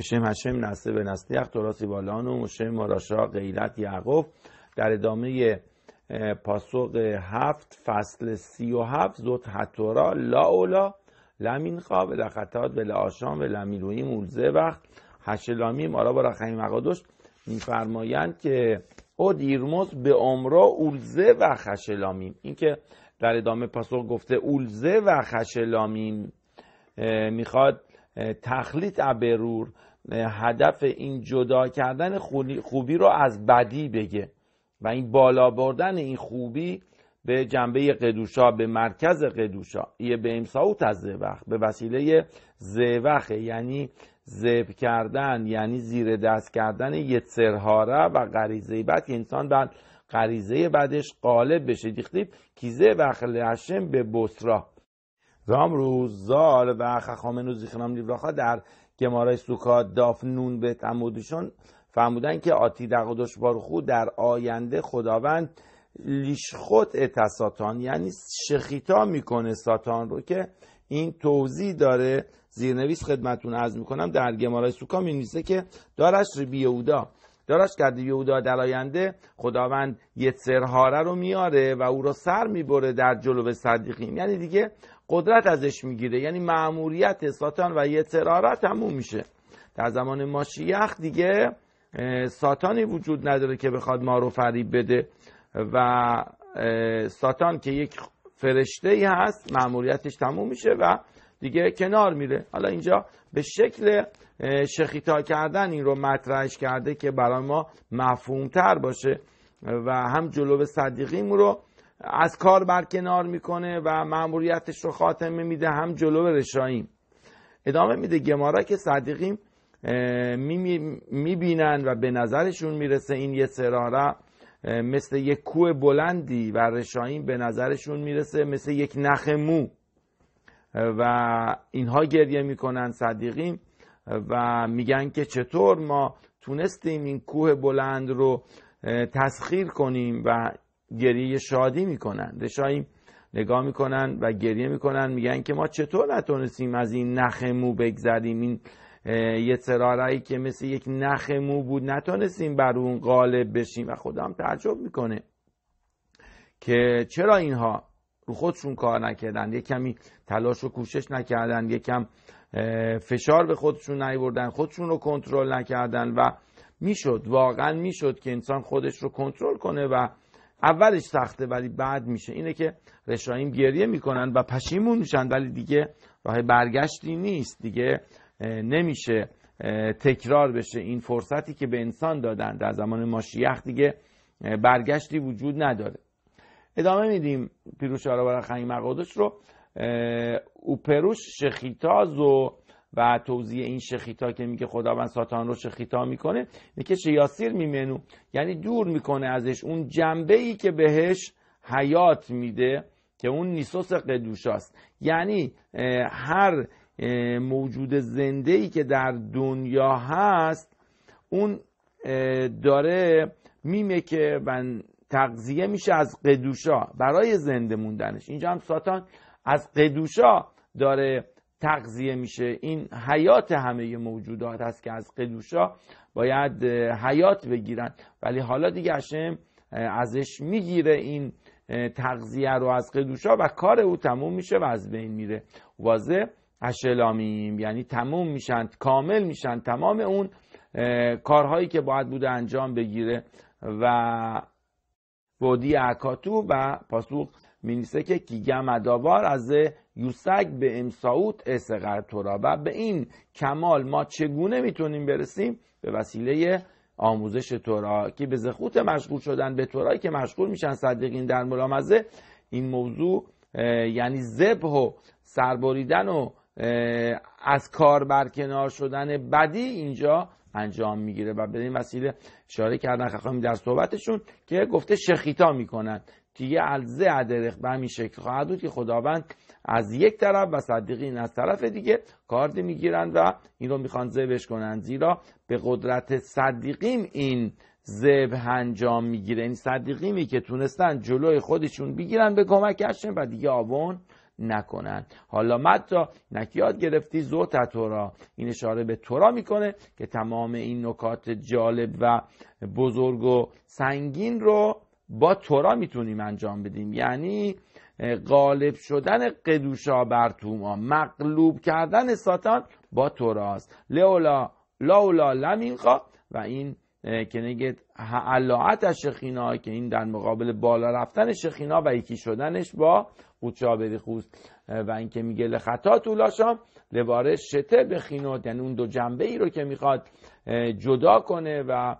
اشم هشم نسته به نستیخ تراسی بالانو شم مراشا غیرت یعقوب در ادامه پاسخ هفت فصل سی و هفت زوت هتورا لا اولا لمین خواب لخطات و لعاشام و لمیروی مولزه وقت هشلامیم آرا برا خیم مقادش میفرمایند که او دیرموز به عمره اولزه و خشلامیم این که در ادامه پاسخ گفته اولزه و خشلامیم میخواد تخلیط ابرور هدف این جدا کردن خوبی رو از بدی بگه و این بالا بردن این خوبی به جنبه قدوشا به مرکز قدوشا یه به امساوت از زبخ به وسیله زبخه یعنی زب کردن یعنی زیر دست کردن سرهاره و غریزه بعد که انسان بعد غریزه بعدش قالب بشه دیختیب کیزه و به بسرا و امروز زال و خخامن و زیخنام لیبراخا در گمارای سوکا دافنون به تمودشون فرمودن که آتی دشبار بارخو در آینده خداوند لیشخوت خود ساتان یعنی شخیتا میکنه ساتان رو که این توضیح داره زیرنویس خدمتون از میکنم در گمارای سوکا می که دارش اودا داراش کرده یهودا در آینده خداوند سرهاره رو میاره و او رو سر میبره در جلو صدیقیم یعنی دیگه قدرت ازش میگیره یعنی معموریت ساتان و یتسرهاره تموم میشه در زمان ماشیخ دیگه ساتانی وجود نداره که بخواد ما رو فریب بده و ساتان که یک فرشته ای هست معموریتش تموم میشه و دیگه کنار میره حالا اینجا به شکل شخیتا کردن این رو مطرحش کرده که برای ما مفهومتر باشه و هم جلو صدیقیم رو از کار برکنار میکنه و معمولیتش رو خاتمه میده هم جلو رشاییم ادامه میده گمارا که صدیقیم میبینن و به نظرشون میرسه این یه سراره مثل یک کوه بلندی و رشاییم به نظرشون میرسه مثل یک نخ مو و اینها گریه میکنن صدیقیم و میگن که چطور ما تونستیم این کوه بلند رو تسخیر کنیم و گریه شادی میکنن رشایم نگاه میکنن و گریه میکنن میگن که ما چطور نتونستیم از این نخ مو بگذریم این یه سرارایی که مثل یک نخ مو بود نتونستیم بر اون غالب بشیم و خودم هم تعجب میکنه که چرا اینها رو خودشون کار نکردن یک کمی تلاش و کوشش نکردن یک کم فشار به خودشون نیوردن خودشون رو کنترل نکردن و میشد واقعا میشد که انسان خودش رو کنترل کنه و اولش سخته ولی بعد میشه اینه که رشاییم گریه میکنن و پشیمون میشن ولی دیگه راه برگشتی نیست دیگه نمیشه تکرار بشه این فرصتی که به انسان دادن در زمان ماشیخ دیگه برگشتی وجود نداره ادامه میدیم پیروش برای خنگ مقادش رو اوپروش شخیتاز و و توضیح این شخیتا که میگه خداوند ساتان رو شخیتا میکنه میگه شیاسیر میمنو یعنی دور میکنه ازش اون جنبه ای که بهش حیات میده که اون نیسوس قدوشاست یعنی هر موجود زنده ای که در دنیا هست اون داره میمه که من تغذیه میشه از قدوشا برای زنده موندنش اینجا هم ساتان از قدوشا داره تغذیه میشه این حیات همه موجودات هست که از قدوشا باید حیات بگیرن ولی حالا دیگه هشم ازش میگیره این تغذیه رو از قدوشا و کار او تموم میشه و از بین میره واضح اشلامیم یعنی تموم میشن کامل میشن تمام اون کارهایی که باید بوده انجام بگیره و بودی اکاتو و پاسوق مینیسه که کیگم اداوار از یوسگ به امساوت اسقر تورا و به این کمال ما چگونه میتونیم برسیم به وسیله آموزش تورا که به زخوت مشغول شدن به تورایی که مشغول میشن صدیقین در ملامزه این موضوع یعنی زبه و سربریدن و از کار برکنار شدن بدی اینجا انجام میگیره و به این وسیله اشاره کردن خواهیم در صحبتشون که گفته شخیتا میکنن دیگه الزه ادرخ به همین شکل خواهد بود که خداوند از یک طرف و صدیقین از طرف دیگه کارد میگیرند و این رو میخوان زبش کنند زیرا به قدرت صدیقیم این زب انجام میگیره این یعنی صدیقیمی که تونستن جلوی خودشون بگیرن به کمک و دیگه آبون نکنن حالا متا نک یاد گرفتی زوت تورا این اشاره به تورا میکنه که تمام این نکات جالب و بزرگ و سنگین رو با تورا میتونیم انجام بدیم یعنی غالب شدن قدوشا بر توما مغلوب کردن ساتان با توراست لولا لولا لمینقا و این که علاعت از شخینا که این در مقابل بالا رفتن شخینا و یکی شدنش با قوچا بریخوز و اینکه میگه لخطا طولاشا لباره شته خینا یعنی اون دو جنبه ای رو که میخواد جدا کنه و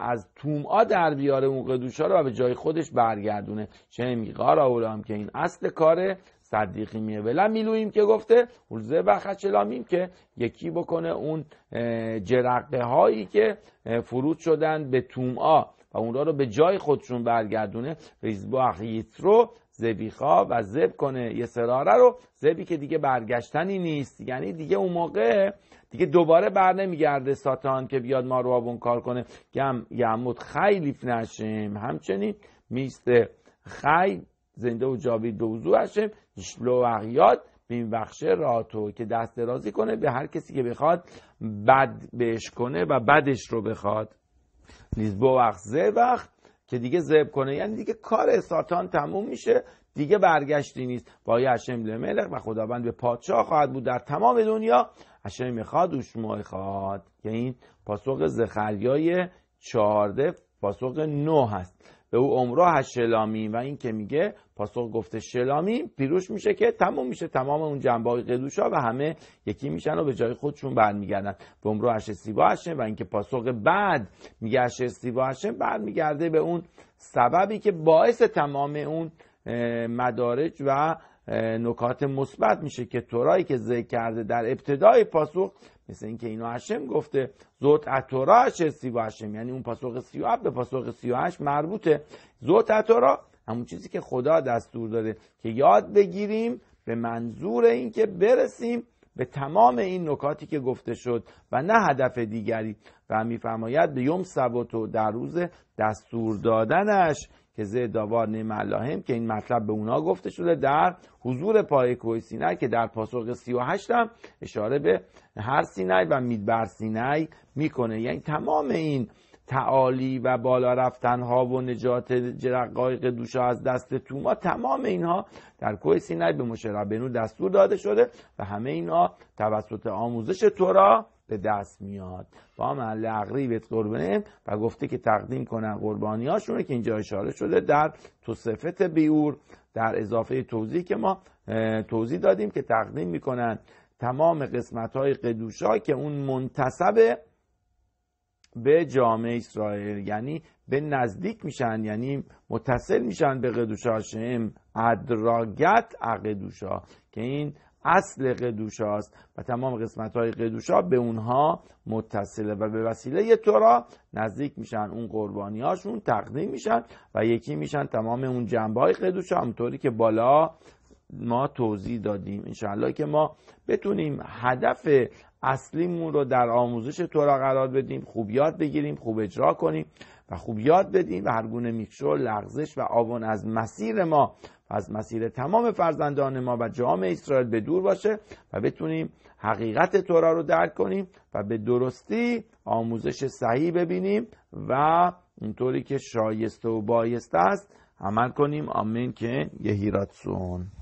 از آ در بیاره اون قدوش ها رو و به جای خودش برگردونه چه میقار هم که این اصل کاره صدیقی میه ولم میلویم که گفته حلزه و خچلامیم که یکی بکنه اون جرقه هایی که فرود شدن به آ و اون رو به جای خودشون برگردونه اخیت رو زبیخا و زب کنه یه سراره رو زبی که دیگه برگشتنی نیست یعنی دیگه اون موقع دیگه دوباره بر نمیگرده ساتان که بیاد ما رو آبون کار کنه گم یمود خیلی فنشیم همچنین میست خی زنده و جاوید وضوع هشم شلو بین بخشه راتو که دست درازی کنه به هر کسی که بخواد بد بهش کنه و بدش رو بخواد لیزبو وقت زه وقت که دیگه زب کنه یعنی دیگه کار ساتان تموم میشه دیگه برگشتی نیست با هشم لملق و خداوند به پادشاه خواهد بود در تمام دنیا هشم میخواد شما خواهد که یعنی این پاسخ زخریای چهارده پاسخ نو هست به او عمره شلامی و این که میگه پاسخ گفته شلامی پیروش میشه که تموم میشه تمام اون جنبای ها و همه یکی میشن و به جای خودشون برمیگردن به عمره هش سیبا و اینکه پاسخ بعد میگه هش سیبا برمیگرده به اون سببی که باعث تمام اون مدارج و نکات مثبت میشه که تورایی که ذکر کرده در ابتدای پاسخ مثل اینکه اینو هشم گفته زوت اتورا سی و هشم یعنی اون پاسخ سی و به پاسخ سی و مربوطه زوت اتورا همون چیزی که خدا دستور داده که یاد بگیریم به منظور اینکه برسیم به تمام این نکاتی که گفته شد و نه هدف دیگری و میفرماید به یوم سبت در روز دستور دادنش که زداوار نیم اللهم که این مطلب به اونا گفته شده در حضور پای کوه سینای که در پاسخ 38 هم اشاره به هر سینای و میدبر سینای میکنه یعنی تمام این تعالی و بالا رفتن ها و نجات جرقای قدوش از دست ما تمام اینها در کوه سینای به بنو دستور داده شده و همه اینها توسط آموزش تو را به دست میاد با محل اقریبت قربانه و گفته که تقدیم کنن رو که اینجا اشاره شده در توصفت بیور در اضافه توضیح که ما توضیح دادیم که تقدیم میکنن تمام قسمت های قدوشا که اون منتصب به جامعه اسرائیل یعنی به نزدیک میشن یعنی متصل میشن به قدوش شم ادراگت اقدوشا که این اصل قدوشا است و تمام قسمت های قدوشا به اونها متصله و به وسیله تورا نزدیک میشن اون قربانی هاشون تقدیم میشن و یکی میشن تمام اون جنبه های قدوشا همطوری که بالا ما توضیح دادیم انشاءالله که ما بتونیم هدف اصلیمون رو در آموزش تورا قرار بدیم خوب یاد بگیریم خوب اجرا کنیم و خوب یاد بدیم و هرگونه میکشور لغزش و آون از مسیر ما از مسیر تمام فرزندان ما و جامعه اسرائیل به دور باشه و بتونیم حقیقت تورا رو درک کنیم و به درستی آموزش صحیح ببینیم و اینطوری که شایسته و بایسته است عمل کنیم آمین که یهیراتسون